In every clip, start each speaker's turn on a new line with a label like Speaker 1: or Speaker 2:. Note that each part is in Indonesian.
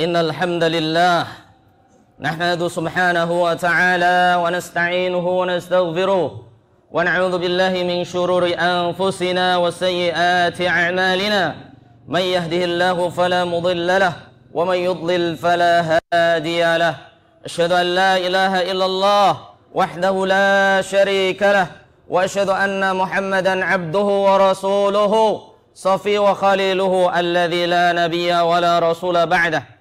Speaker 1: إن الحمد لله نحمد سبحانه وتعالى ونستعينه ونستغفره ونعوذ بالله من شرور أنفسنا وسيئات أعمالنا من يهده الله فلا مضل له ومن يضلل فلا هادي له أشهد أن لا إله إلا الله وحده لا شريك له وأشهد أن محمدا عبده ورسوله صفي وخليله الذي لا نبي ولا رسول بعده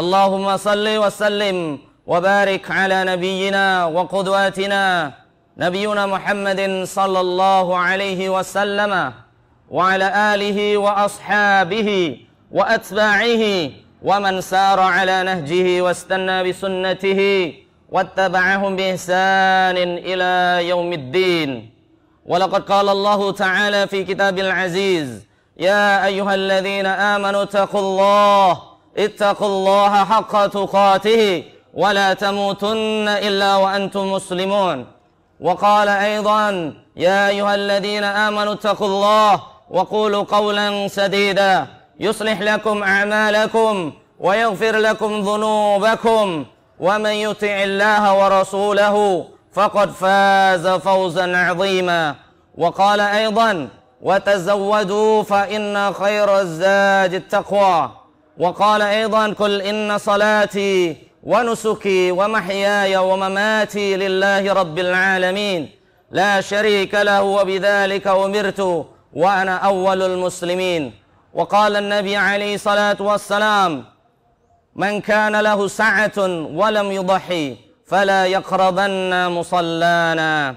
Speaker 1: اللهم صل وسلم وبارك على نبينا وقدواتنا نبينا محمد صلى الله عليه وسلم وعلى آله وأصحابه وأتباعه ومن سار على نهجه واستنى بسنته واتبعهم بإحسان إلى يوم الدين ولقد قال الله تعالى في كتاب العزيز يا أيها الذين آمنوا اتقوا الله اتقوا الله حق تقاته ولا تموتن إلا وأنتم مسلمون وقال أيضا يا أيها الذين آمنوا اتقوا الله وقولوا قولا سديدا يصلح لكم أعمالكم ويغفر لكم ذنوبكم ومن يطع الله ورسوله فقد فاز فوزا عظيما وقال أيضا وتزودوا فإن خير الزاد التقوى وقال أيضا قل إن صلاتي ونسكي ومحياي ومماتي لله رب العالمين لا شريك له وبذلك أمرت وأنا أول المسلمين وقال النبي عليه الصلاة والسلام من كان له سعة ولم يضحي فلا يقربن مصلانا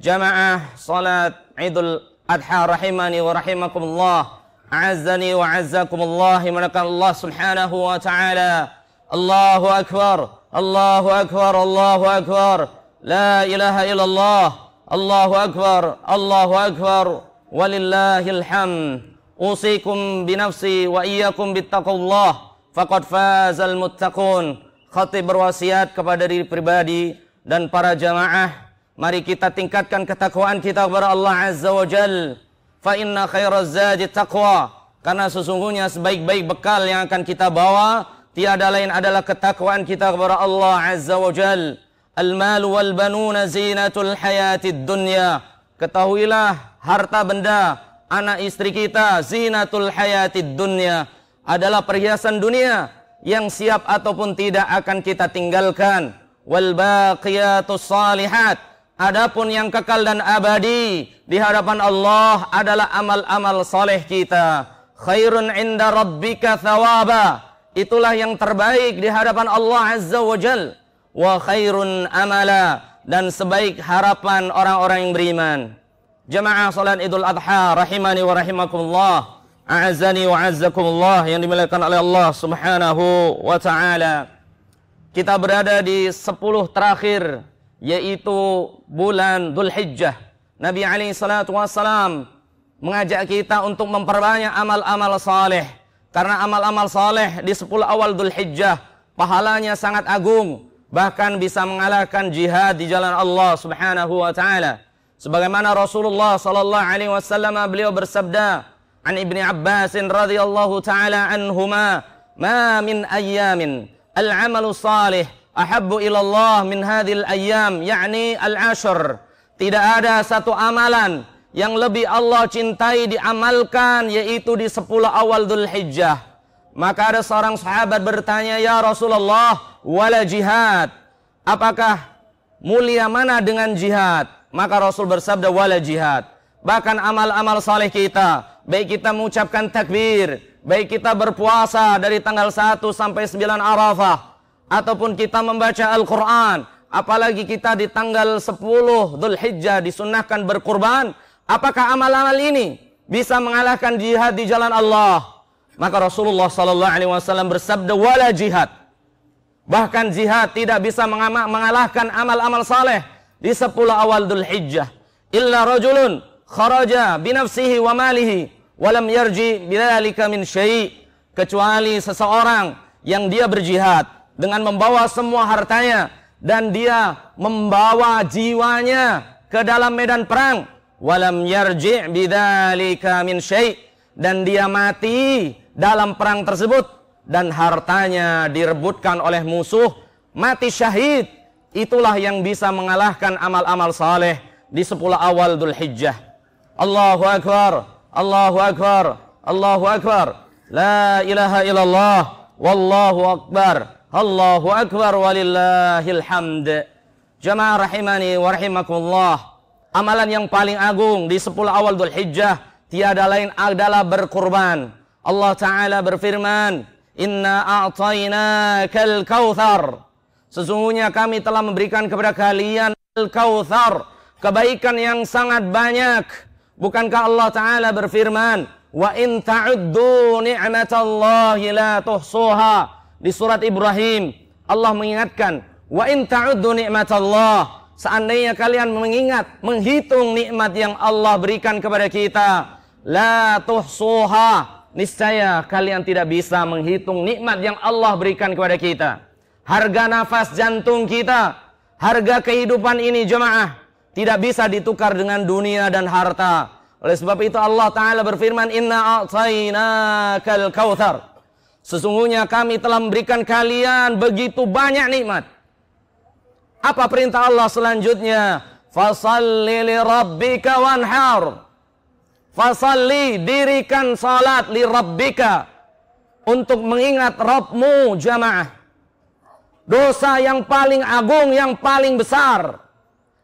Speaker 1: جماعة صلاة عيد الأضحى رحمني ورحمكم الله Azani wa azzakum Maka Allah subhanahu wa ta'ala Allahu akbar Allahu akbar Allahu akbar La ilaha illallah Allahu akbar Allahu akbar Walillahil hamd Usikum binafsi wa iyyakum bittaqullah Faqad fazal muttaqun Khatib berwasiat kepada diri pribadi dan para jamaah Mari kita tingkatkan ketakwaan kita kepada Allah Azza wa Jalla fa inna khairaz zadi taqwa. Karena sesungguhnya sebaik-baik bekal yang akan kita bawa tiada lain adalah ketakwaan kita kepada Allah Azza wa Jal. Al-mal wal banun zinatul hayatid dunya. Ketahuilah harta benda, anak istri kita, zinatul hayatid dunya adalah perhiasan dunia yang siap ataupun tidak akan kita tinggalkan. Wal baqiyatus salihat Adapun yang kekal dan abadi di hadapan Allah adalah amal-amal soleh kita. Khairun inda rabbika thawaba. Itulah yang terbaik di hadapan Allah Azza wa Jal. Wa khairun amala. Dan sebaik harapan orang-orang yang beriman. Jemaah salat idul adha rahimani wa rahimakumullah. A'azani wa azzakumullah yang dimuliakan oleh Allah subhanahu wa ta'ala. Kita berada di sepuluh terakhir yaitu bulan Dhul Hijjah. Nabi alaihi salatu mengajak kita untuk memperbanyak amal-amal saleh. Karena amal-amal saleh di sepuluh awal Dhul Hijjah pahalanya sangat agung. Bahkan bisa mengalahkan jihad di jalan Allah subhanahu wa ta'ala. Sebagaimana Rasulullah sallallahu alaihi wasallam beliau bersabda, An Ibni Abbas radhiyallahu taala anhuma, "Ma min ayyamin al-amalu salih ahabbu ilallah min hadhil ayyam yakni al-ashr. Tidak ada satu amalan yang lebih Allah cintai diamalkan yaitu di 10 awal Dhul Hijjah. Maka ada seorang sahabat bertanya, "Ya Rasulullah, wala jihad? Apakah mulia mana dengan jihad?" Maka Rasul bersabda, "Wala jihad." Bahkan amal-amal saleh kita, baik kita mengucapkan takbir, baik kita berpuasa dari tanggal 1 sampai 9 Arafah, ataupun kita membaca Al-Quran, apalagi kita di tanggal 10 Dhul Hijjah disunahkan berkurban, apakah amal-amal ini bisa mengalahkan jihad di jalan Allah? Maka Rasulullah Sallallahu Alaihi Wasallam bersabda, wala jihad. Bahkan jihad tidak bisa mengalahkan amal-amal saleh di 10 awal Dhul Hijjah. Illa rajulun kharaja binafsihi wa malihi walam yarji bilalika min syai' kecuali seseorang yang dia berjihad dengan membawa semua hartanya dan dia membawa jiwanya ke dalam medan perang walam yarji' bidzalika min syai' dan dia mati dalam perang tersebut dan hartanya direbutkan oleh musuh mati syahid itulah yang bisa mengalahkan amal-amal saleh di 10 awal Dhul Hijjah Allahu akbar Allahu akbar Allahu akbar la ilaha illallah wallahu akbar Allahu akbar walillahil hamd. Jamaah rahimani wa rahimakumullah. Amalan yang paling agung di 10 awal Dhul Hijjah tiada lain adalah berkurban. Allah taala berfirman, "Inna kal kawthar. Sesungguhnya kami telah memberikan kepada kalian al kawthar. kebaikan yang sangat banyak. Bukankah Allah taala berfirman, "Wa in ta'uddu ni'matallahi la tuhsuha." Di surat Ibrahim Allah mengingatkan, "Wa in ta'uddu ni'matallah." Seandainya kalian mengingat, menghitung nikmat yang Allah berikan kepada kita, la tuhsuha. Niscaya kalian tidak bisa menghitung nikmat yang Allah berikan kepada kita. Harga nafas jantung kita, harga kehidupan ini jemaah, tidak bisa ditukar dengan dunia dan harta. Oleh sebab itu Allah Ta'ala berfirman, Inna a'tainakal kauthar. Sesungguhnya kami telah memberikan kalian begitu banyak nikmat. Apa perintah Allah selanjutnya? Fasalli li rabbika wanhar. Fasalli dirikan salat li rabbika untuk mengingat Rabbmu jamaah. Dosa yang paling agung, yang paling besar.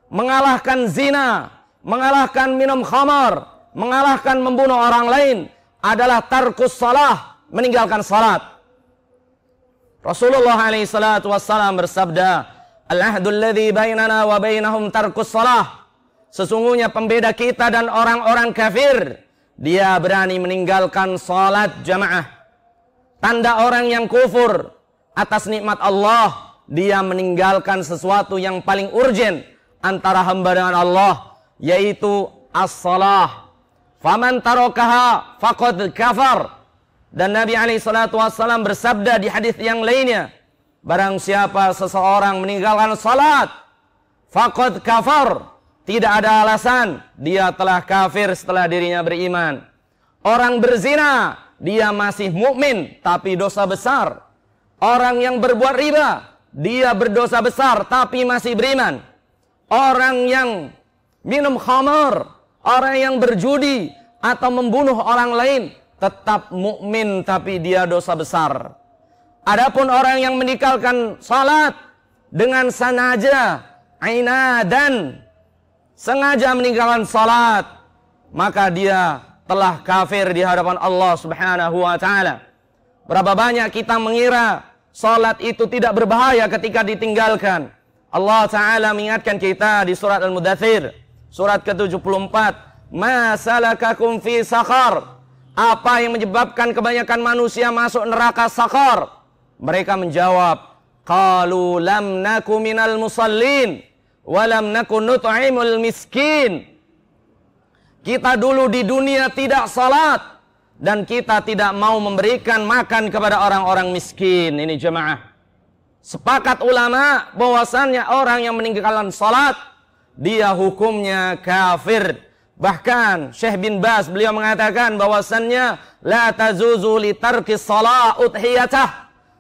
Speaker 1: Mengalahkan zina, mengalahkan minum khamar, mengalahkan membunuh orang lain adalah tarkus salah meninggalkan salat. Rasulullah alaihi salatu wassalam bersabda, "Al-ahdul ladzi bainana wa bainahum tarkus salah." Sesungguhnya pembeda kita dan orang-orang kafir, dia berani meninggalkan salat jamaah. Tanda orang yang kufur atas nikmat Allah, dia meninggalkan sesuatu yang paling urgen antara hamba dengan Allah, yaitu as-salah. Faman tarokaha faqad kafar. Dan Nabi alaihi salatu wasallam bersabda di hadis yang lainnya, barang siapa seseorang meninggalkan salat, faqad kafar, tidak ada alasan, dia telah kafir setelah dirinya beriman. Orang berzina, dia masih mukmin tapi dosa besar. Orang yang berbuat riba, dia berdosa besar tapi masih beriman. Orang yang minum khamar, orang yang berjudi atau membunuh orang lain, tetap mukmin tapi dia dosa besar. Adapun orang yang meninggalkan salat dengan sengaja, aina dan sengaja meninggalkan salat, maka dia telah kafir di hadapan Allah Subhanahu wa taala. Berapa banyak kita mengira salat itu tidak berbahaya ketika ditinggalkan. Allah taala mengingatkan kita di surat Al-Mudathir, surat ke-74, "Ma salakakum fi saqar?" Apa yang menyebabkan kebanyakan manusia masuk neraka sakar? Mereka menjawab, Qalu lam naku minal musallin, walam naku nut'imul miskin. Kita dulu di dunia tidak salat, dan kita tidak mau memberikan makan kepada orang-orang miskin. Ini jemaah. Sepakat ulama bahwasannya orang yang meninggalkan salat, dia hukumnya kafir. Bahkan Syekh bin Bas beliau mengatakan bahwasannya la tazuzu li udhiyatah.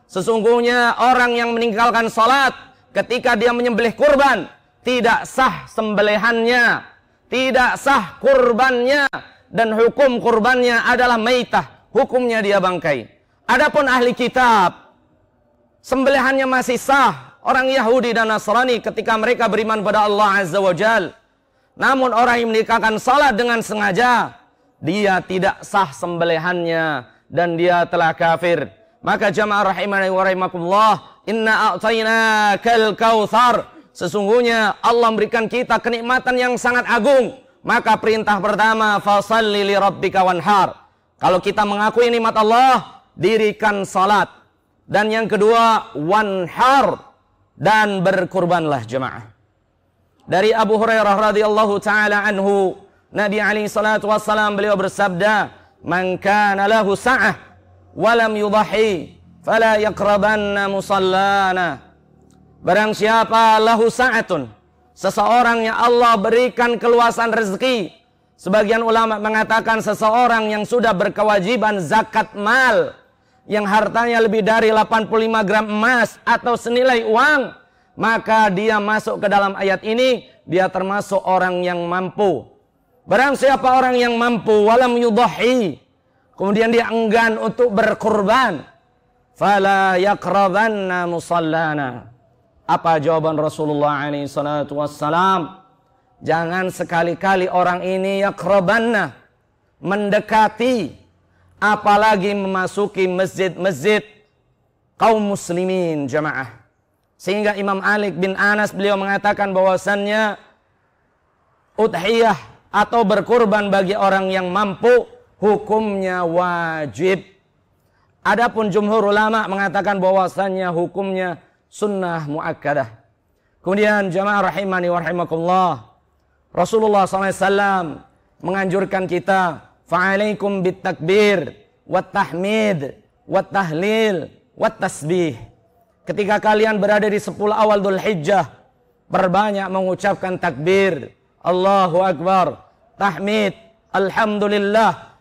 Speaker 1: Sesungguhnya orang yang meninggalkan salat ketika dia menyembelih kurban tidak sah sembelihannya, tidak sah kurbannya dan hukum kurbannya adalah maitah, hukumnya dia bangkai. Adapun ahli kitab sembelihannya masih sah orang Yahudi dan Nasrani ketika mereka beriman pada Allah Azza wa Jalla namun orang yang menikahkan salat dengan sengaja, dia tidak sah sembelihannya dan dia telah kafir. Maka jamaah rahimani wa rahimakumullah, inna a'tayna kal kautsar. Sesungguhnya Allah memberikan kita kenikmatan yang sangat agung. Maka perintah pertama, fasalli li rabbika wanhar. Kalau kita mengakui nikmat Allah, dirikan salat. Dan yang kedua, wanhar dan berkurbanlah jemaah dari Abu Hurairah radhiyallahu taala anhu Nabi Ali salatu wasallam beliau bersabda man kana lahu sa'ah walam yudahi fala yaqrabanna musallana barang siapa lahu sa'atun seseorang yang Allah berikan keluasan rezeki sebagian ulama mengatakan seseorang yang sudah berkewajiban zakat mal yang hartanya lebih dari 85 gram emas atau senilai uang maka dia masuk ke dalam ayat ini dia termasuk orang yang mampu. Barang siapa orang yang mampu walam yudahi kemudian dia enggan untuk berkorban fala yakrabanna musallana. Apa jawaban Rasulullah alaihi Jangan sekali-kali orang ini yakrabanna mendekati apalagi memasuki masjid-masjid kaum muslimin jamaah. Sehingga Imam Alik bin Anas beliau mengatakan bahwasannya udhiyah atau berkurban bagi orang yang mampu hukumnya wajib. Adapun jumhur ulama mengatakan bahwasannya hukumnya sunnah muakkadah. Kemudian jamaah rahimani wa rahimakumullah. Rasulullah SAW menganjurkan kita fa'alaikum bitakbir wat tahmid wat tahlil wat tasbih. Ketika kalian berada di sepuluh awal Dhul Hijjah, berbanyak mengucapkan takbir, Allahu Akbar, tahmid, Alhamdulillah,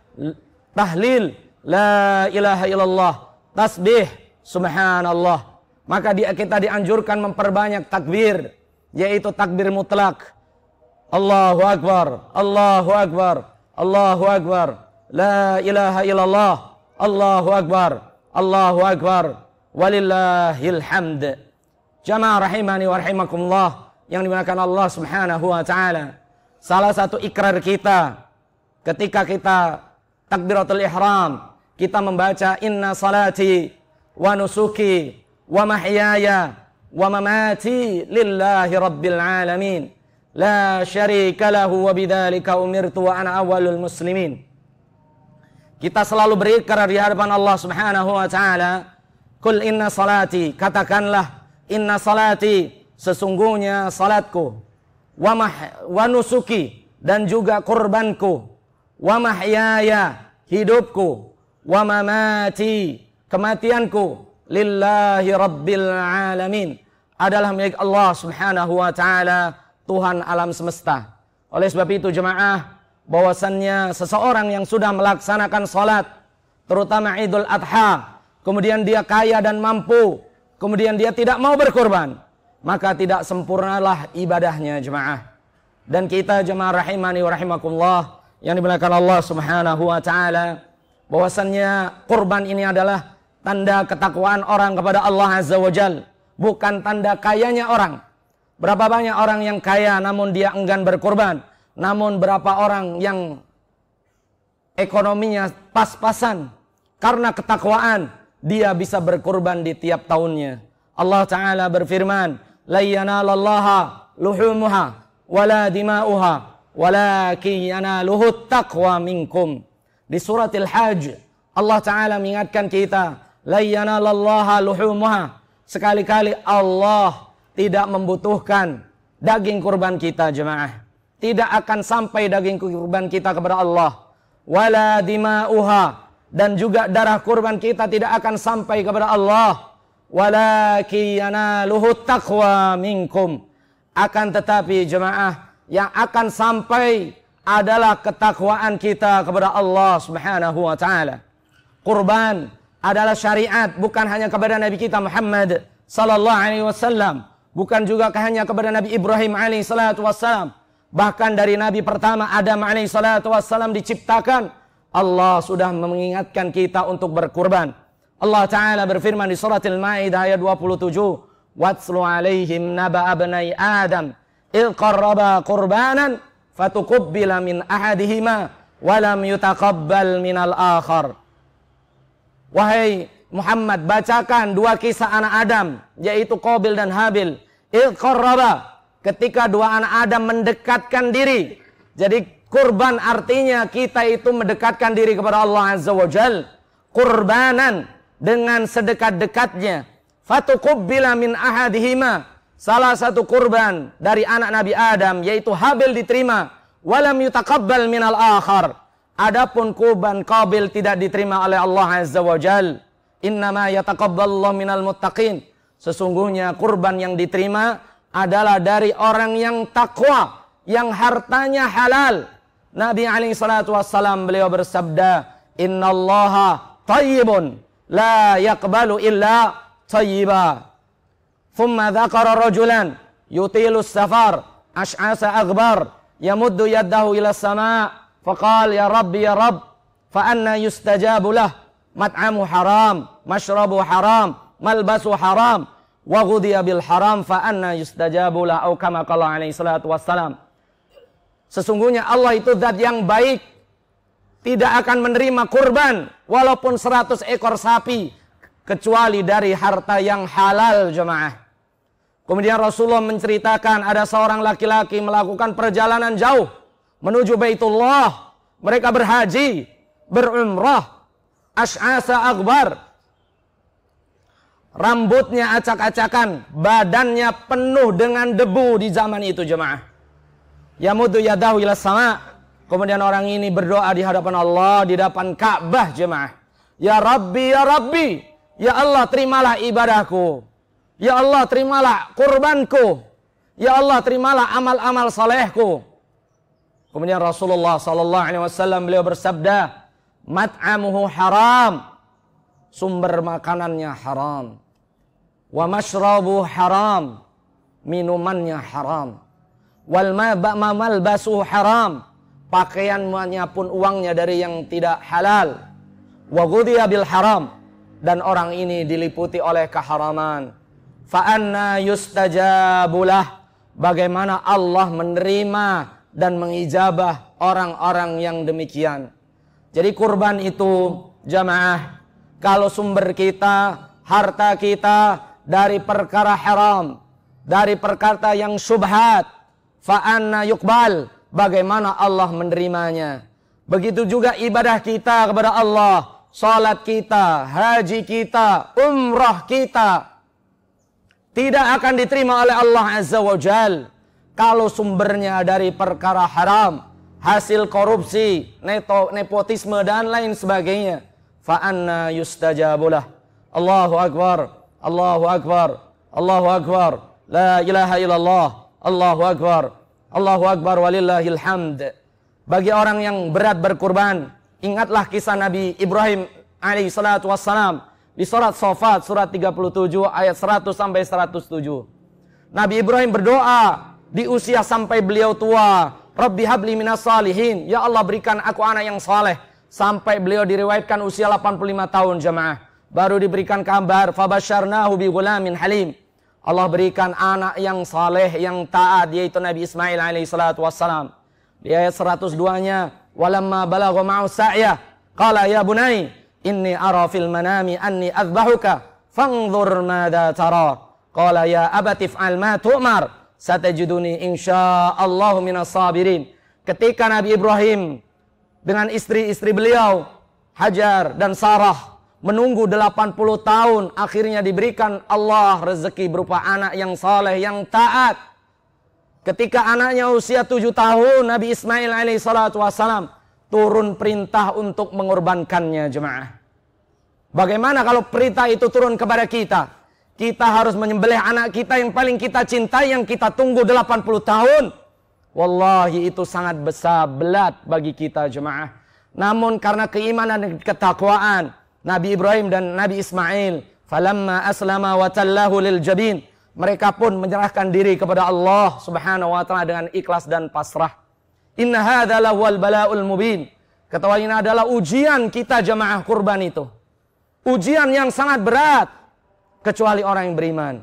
Speaker 1: tahlil, La ilaha illallah, tasbih, Subhanallah. Maka dia kita dianjurkan memperbanyak takbir, yaitu takbir mutlak. Allahu Akbar, Allahu Akbar, Allahu Akbar, La ilaha illallah, Allahu Akbar, Allahu Akbar. Walillahil hamd. Jamaah rahimani wa rahimakumullah yang dimuliakan Allah Subhanahu wa taala. Salah satu ikrar kita ketika kita takbiratul ihram, kita membaca inna salati wa nusuki wa mahyaya wa mamati lillahi rabbil alamin. La syarika lahu wa bidzalika umirtu wa ana awwalul muslimin. Kita selalu berikrar di hadapan Allah Subhanahu wa taala Kul inna salati, katakanlah inna salati, sesungguhnya salatku. Wa, mah, wa nusuki, dan juga kurbanku. Wa mahyaya, hidupku. Wa mamati, kematianku. Lillahi rabbil alamin. Adalah milik Allah subhanahu wa ta'ala, Tuhan alam semesta. Oleh sebab itu jemaah, bahwasannya seseorang yang sudah melaksanakan salat, terutama Idul Adha, kemudian dia kaya dan mampu, kemudian dia tidak mau berkorban, maka tidak sempurnalah ibadahnya jemaah. Dan kita jemaah rahimani wa rahimakumullah yang dimuliakan Allah Subhanahu wa taala, bahwasannya korban ini adalah tanda ketakwaan orang kepada Allah Azza wa Jal, bukan tanda kayanya orang. Berapa banyak orang yang kaya namun dia enggan berkorban, namun berapa orang yang ekonominya pas-pasan karena ketakwaan dia bisa berkorban di tiap tahunnya. Allah Ta'ala berfirman, La yanalallaha luhumuha wala dima'uha walakin yanaluhu taqwa minkum. Di surat Al-Hajj, Allah Ta'ala mengingatkan kita, La yanalallaha luhumuha. Sekali-kali Allah tidak membutuhkan daging kurban kita jemaah. Tidak akan sampai daging kurban kita kepada Allah. Wala dima'uha dan juga darah kurban kita tidak akan sampai kepada Allah walakiyana luhut taqwa minkum akan tetapi jemaah yang akan sampai adalah ketakwaan kita kepada Allah Subhanahu wa taala kurban adalah syariat bukan hanya kepada nabi kita Muhammad sallallahu alaihi wasallam bukan juga hanya kepada nabi Ibrahim alaihi salatu wasallam bahkan dari nabi pertama Adam alaihi salatu wasallam diciptakan Allah sudah mengingatkan kita untuk berkurban. Allah Ta'ala berfirman di surat Al-Ma'idah ayat 27. Watslu alaihim naba abnai Adam. Il qarraba qurbanan fatukubbila min ahadihima walam yutakabbal minal akhar. Wahai Muhammad, bacakan dua kisah anak Adam, yaitu Qabil dan Habil. Il qarraba, ketika dua anak Adam mendekatkan diri. Jadi Kurban artinya kita itu mendekatkan diri kepada Allah Azza wa Jal. Kurbanan dengan sedekat-dekatnya. Fatukubbila min ahadihima. Salah satu kurban dari anak Nabi Adam yaitu Habil diterima. Walam yutakabbal al akhar. Adapun kurban Qabil tidak diterima oleh Allah Azza wa Jal. Innama min al muttaqin. Sesungguhnya kurban yang diterima adalah dari orang yang takwa. Yang hartanya halal Nabi alaihi salatu wassalam beliau bersabda, "Inna "Innallaha tayyibun la yaqbalu illa tayyiba." Thumma dzakara rajulan yutilu safar ash'asa aghbar yamuddu yadahu ila sama' faqal ya rabbi ya rabb fa anna yustajabu lah mat'amu haram mashrabu haram malbasu haram wa ghudhiya bil haram fa anna yustajabu lah au kama qala alaihi salatu wassalam Sesungguhnya Allah itu zat yang baik. Tidak akan menerima kurban walaupun 100 ekor sapi kecuali dari harta yang halal jemaah. Kemudian Rasulullah menceritakan ada seorang laki-laki melakukan perjalanan jauh menuju Baitullah. Mereka berhaji, berumrah, Ash'asa akbar, rambutnya acak-acakan, badannya penuh dengan debu di zaman itu jemaah. Yamuddu yadahu ila sama. Kemudian orang ini berdoa di hadapan Allah, di depan Ka'bah jemaah. Ya Rabbi, ya Rabbi. Ya Allah, terimalah ibadahku. Ya Allah, terimalah kurbanku. Ya Allah, terimalah amal-amal salehku. Kemudian Rasulullah sallallahu alaihi wasallam beliau bersabda, "Mat'amuhu haram." Sumber makanannya haram. Wa mashrabu haram. Minumannya haram wal ma haram pakaiannya pun uangnya dari yang tidak halal wa bil haram dan orang ini diliputi oleh keharaman fa anna yustajabulah bagaimana Allah menerima dan mengijabah orang-orang yang demikian jadi kurban itu jamaah kalau sumber kita harta kita dari perkara haram dari perkara yang syubhat fa'anna yukbal. Bagaimana Allah menerimanya. Begitu juga ibadah kita kepada Allah. Salat kita, haji kita, umrah kita. Tidak akan diterima oleh Allah Azza wa Jal. Kalau sumbernya dari perkara haram. Hasil korupsi, neto, nepotisme dan lain sebagainya. Fa'anna yustajabulah. Allahu Akbar. Allahu Akbar. Allahu Akbar. La ilaha illallah. Allahu Akbar. Allahu Akbar walillahil Bagi orang yang berat berkurban, ingatlah kisah Nabi Ibrahim alaihi salatu wassalam di surat Sofat surat 37 ayat 100 sampai 107. Nabi Ibrahim berdoa di usia sampai beliau tua, Rabbi habli minas salihin, ya Allah berikan aku anak yang saleh. Sampai beliau diriwayatkan usia 85 tahun jemaah. Baru diberikan kabar, fabasyarnahu bi gulamin halim. Allah berikan anak yang saleh, yang taat, yaitu Nabi Ismail alaihi salatu wassalam. Di ayat 102-nya, Walamma balagha ma'a sa'ya, qala ya bunai, inni ara fil manami anni azbahuka, Fanzur mada tara. Qala ya abatif al ma tu'mar, satajuduni insya'allahu minas sabirin. Ketika Nabi Ibrahim dengan istri-istri beliau, Hajar dan Sarah, menunggu 80 tahun akhirnya diberikan Allah rezeki berupa anak yang saleh yang taat ketika anaknya usia 7 tahun Nabi Ismail alaihi salatu wasalam turun perintah untuk mengorbankannya jemaah bagaimana kalau perintah itu turun kepada kita kita harus menyembelih anak kita yang paling kita cintai yang kita tunggu 80 tahun wallahi itu sangat besar belat bagi kita jemaah namun karena keimanan dan ketakwaan Nabi Ibrahim dan Nabi Ismail. Falamma aslama wa tallahu lil jabin. Mereka pun menyerahkan diri kepada Allah Subhanahu wa taala dengan ikhlas dan pasrah. Inna hadha lawal balaul mubin. Ketawa ini adalah ujian kita jamaah kurban itu. Ujian yang sangat berat kecuali orang yang beriman.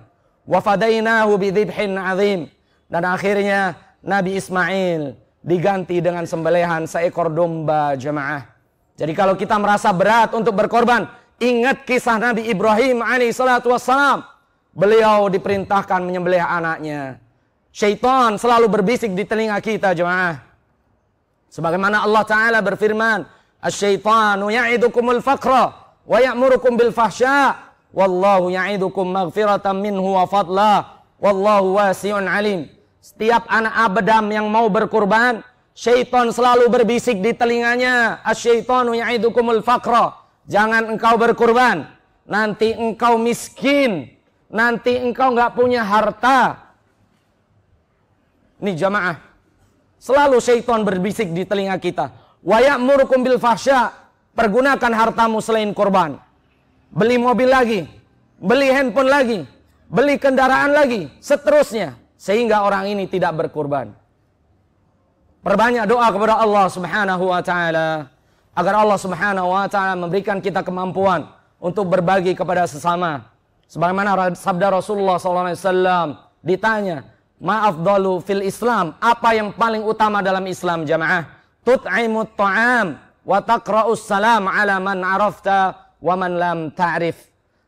Speaker 1: Wa fadainahu bidzibhin azim. Dan akhirnya Nabi Ismail diganti dengan sembelihan seekor domba jemaah. Jadi kalau kita merasa berat untuk berkorban, ingat kisah Nabi Ibrahim alaihissalatu wassalam. Beliau diperintahkan menyembelih anaknya. Syaitan selalu berbisik di telinga kita, jemaah. Sebagaimana Allah Ta'ala berfirman, Asyaitanu ya'idukumul faqra wa ya'murukum bil fahsya. Wallahu ya'idukum maghfiratan minhu wa fadla. Wallahu wasi'un alim. Setiap anak abadam yang mau berkorban, Syaitan selalu berbisik di telinganya, asyaitanu ya'idukumul fakro, Jangan engkau berkurban, nanti engkau miskin, nanti engkau nggak punya harta. Ini jamaah. Selalu syaitan berbisik di telinga kita. Wayak murukum bil fahsya, pergunakan hartamu selain kurban. Beli mobil lagi, beli handphone lagi, beli kendaraan lagi, seterusnya sehingga orang ini tidak berkurban. Perbanyak doa kepada Allah Subhanahu wa taala agar Allah Subhanahu wa taala memberikan kita kemampuan untuk berbagi kepada sesama. Sebagaimana sabda Rasulullah SAW ditanya, Maaf dulu fil Islam, apa yang paling utama dalam Islam jamaah? Tut'imut ta'am wa taqra'us salam ala man arafta wa man lam ta'rif.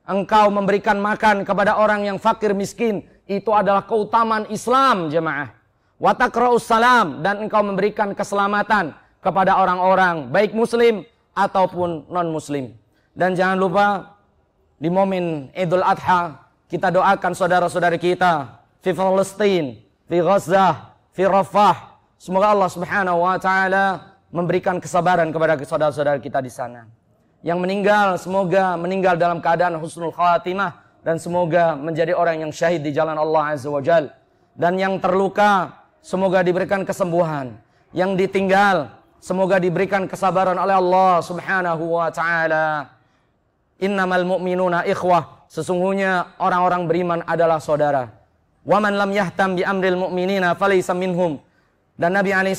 Speaker 1: Engkau memberikan makan kepada orang yang fakir miskin, itu adalah keutamaan Islam jemaah. Watakra'us salam dan engkau memberikan keselamatan kepada orang-orang baik muslim ataupun non muslim. Dan jangan lupa di momen Idul Adha kita doakan saudara-saudari kita di Palestina, di Gaza, di Rafah. Semoga Allah Subhanahu wa taala memberikan kesabaran kepada saudara-saudara kita di sana. Yang meninggal semoga meninggal dalam keadaan husnul khatimah dan semoga menjadi orang yang syahid di jalan Allah Azza wa Jal. Dan yang terluka semoga diberikan kesembuhan. Yang ditinggal, semoga diberikan kesabaran oleh Allah Subhanahu wa taala. Innamal mu'minuna ikhwah. Sesungguhnya orang-orang beriman adalah saudara. Waman lam yahtam bi amril mu'minina falaysa minhum. Dan Nabi alaihi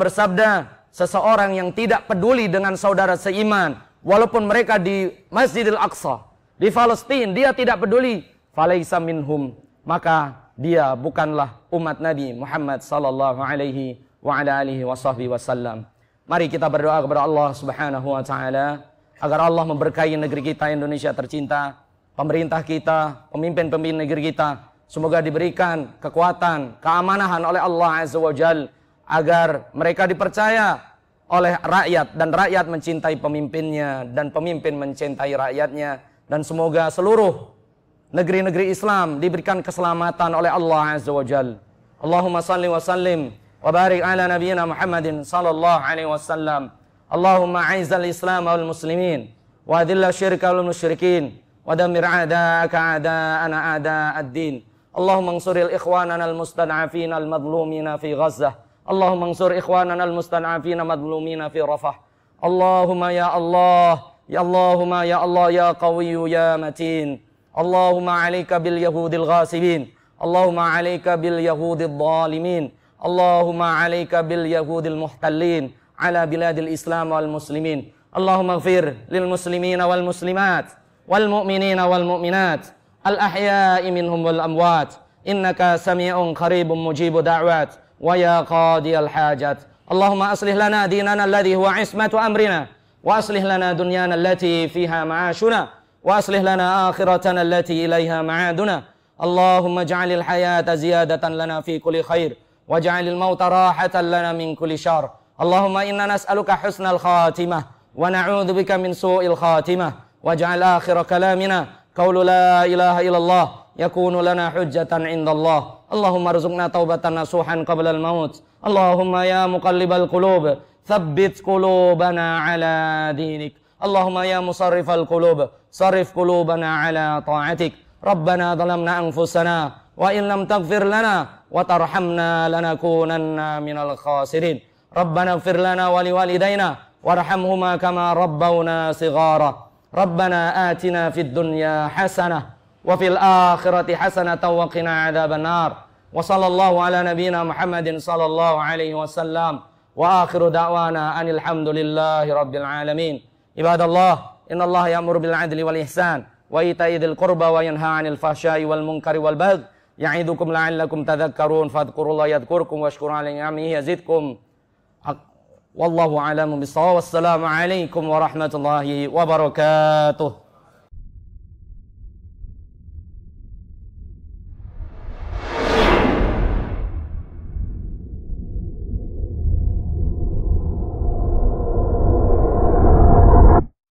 Speaker 1: bersabda, seseorang yang tidak peduli dengan saudara seiman, walaupun mereka di Masjidil Aqsa, di Palestina, dia tidak peduli, falaysa minhum. Maka dia bukanlah umat Nabi Muhammad sallallahu alaihi wa ala alihi wasallam. Mari kita berdoa kepada Allah Subhanahu wa taala agar Allah memberkahi negeri kita Indonesia tercinta, pemerintah kita, pemimpin-pemimpin negeri kita semoga diberikan kekuatan, keamanahan oleh Allah Azza wa Jal agar mereka dipercaya oleh rakyat dan rakyat mencintai pemimpinnya dan pemimpin mencintai rakyatnya dan semoga seluruh negeri-negeri Islam diberikan keselamatan oleh Allah Azza wa Jal. Allahumma salli wa sallim wa barik ala nabiyyina Muhammadin sallallahu alaihi wasallam. Allahumma aizal Islam wal muslimin wa adilla syirka wal musyrikin wa damir a'da'aka a'da'ana ad din Allahumma ansuril ikhwanana al-mustad'afina al-madhlumina fi Gaza. Allahumma ansur ikhwanana al-mustad'afina madhlumina fi Rafah. Allahumma ya Allah, ya Allahumma ya Allah ya Qawiyyu ya Matin. اللهم عليك باليهود الغاصبين اللهم عليك باليهود الظالمين اللهم عليك باليهود المحتلين على بلاد الإسلام والمسلمين اللهم اغفر للمسلمين والمسلمات والمؤمنين والمؤمنات الأحياء منهم والأموات إنك سميع قريب مجيب دعوات ويا قاضي الحاجات اللهم أصلح لنا ديننا الذي هو عصمة أمرنا وأصلح لنا دنيانا التي فيها معاشنا وأصلح لنا آخرتنا التي إليها معادنا اللهم اجعل الحياة زيادة لنا في كل خير واجعل الموت راحة لنا من كل شر اللهم إنا نسألك حسن الخاتمة ونعوذ بك من سوء الخاتمة واجعل آخر كلامنا قول لا إله إلا الله يكون لنا حجة عند الله اللهم ارزقنا توبة نصوحا قبل الموت اللهم يا مقلب القلوب ثبت قلوبنا على دينك اللهم يا مصرف القلوب صرف قلوبنا على طاعتك ربنا ظلمنا أنفسنا وإن لم تغفر لنا وترحمنا لنكونن من الخاسرين ربنا اغفر لنا ولوالدينا وارحمهما كما ربونا صغارا ربنا آتنا في الدنيا حسنة وفي الآخرة حسنة وقنا عذاب النار وصلى الله على نبينا محمد صلى الله عليه وسلم وآخر دعوانا أن الحمد لله رب العالمين Ibadallah, innallaha ya'muru bil 'adli wal ihsan wa ita'i dzil qurba wa yanha 'anil fahsya'i wal munkari wal baghi ya'idukum la'allakum tadhakkarun fadhkurullaha yadhkurkum washkuru 'ala ni'amihi yazidkum. Wallahu a'lamu bissawab. Wassalamu alaikum warahmatullahi wabarakatuh.